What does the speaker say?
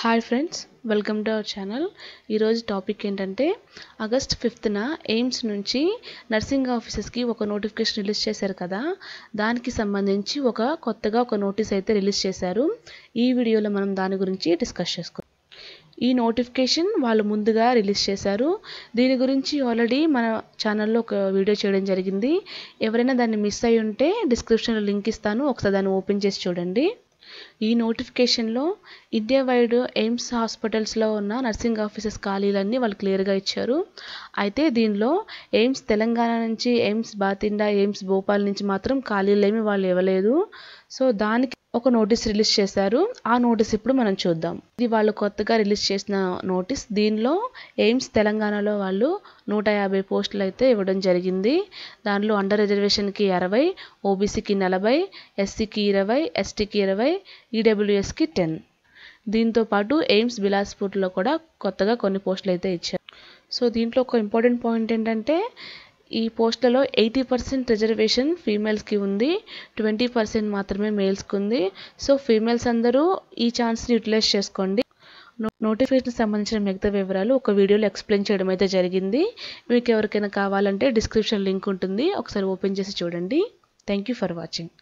hi friends welcome to our channel ఈరోజు topic ఏంటంటే August ఫిఫ్త్న ఎయిమ్స్ నుంచి నర్సింగ్ ఆఫీసెస్కి ఒక నోటిఫికేషన్ రిలీజ్ చేశారు కదా దానికి సంబంధించి ఒక కొత్తగా ఒక నోటీస్ అయితే రిలీజ్ చేశారు ఈ వీడియోలో మనం దాని గురించి డిస్కస్ చేసుకుందాం ఈ నోటిఫికేషన్ వాళ్ళు ముందుగా రిలీజ్ చేశారు దీని గురించి ఆల్రెడీ మన ఛానల్లో ఒక వీడియో చేయడం జరిగింది ఎవరైనా దాన్ని మిస్ అయి ఉంటే డిస్క్రిప్షన్లో లింక్ ఇస్తాను ఒకసారి దాన్ని ఓపెన్ చేసి చూడండి ఈ నోటిఫికేషన్లో ఇండియా వైడ్ ఎయిమ్స్ హాస్పిటల్స్లో ఉన్న నర్సింగ్ ఆఫీసెస్ ఖాళీలన్నీ వాళ్ళు క్లియర్గా ఇచ్చారు అయితే దీనిలో ఎయిమ్స్ తెలంగాణ నుంచి ఎయిమ్స్ బాతిండా ఎయిమ్స్ భోపాల్ నుంచి మాత్రం ఖాళీలు ఏమి వాళ్ళు ఇవ్వలేదు సో దానికి ఒక నోటీస్ రిలీజ్ చేశారు ఆ నోటీస్ ఇప్పుడు మనం చూద్దాం ఇది వాళ్ళు కొత్తగా రిలీజ్ చేసిన నోటీస్ దీనిలో ఎయిమ్స్ తెలంగాణలో వాళ్ళు నూట యాభై పోస్టులు అయితే ఇవ్వడం జరిగింది దానిలో అండర్ రిజర్వేషన్కి అరవై ఓబీసీకి నలభై ఎస్సీకి ఇరవై ఎస్టీకి ఇరవై ఈడబ్ల్యూఎస్కి టెన్ దీంతో పాటు ఎయిమ్స్ బిలాస్పూర్లో కూడా కొత్తగా కొన్ని పోస్టులు అయితే ఇచ్చారు సో దీంట్లో ఒక ఇంపార్టెంట్ పాయింట్ ఏంటంటే ఈ పోస్టులలో ఎయిటీ పర్సెంట్ రిజర్వేషన్ ఫీమేల్స్కి ఉంది ట్వంటీ పర్సెంట్ మాత్రమే మేల్స్కి ఉంది సో ఫీమేల్స్ అందరూ ఈ ఛాన్స్ని యూటిలైజ్ చేసుకోండి నోటిఫికేషన్ సంబంధించిన మిగతా వివరాలు ఒక వీడియోలో ఎక్స్ప్లెయిన్ చేయడం అయితే జరిగింది మీకు ఎవరికైనా కావాలంటే డిస్క్రిప్షన్ లింక్ ఉంటుంది ఒకసారి ఓపెన్ చేసి చూడండి థ్యాంక్ యూ ఫర్ వాచింగ్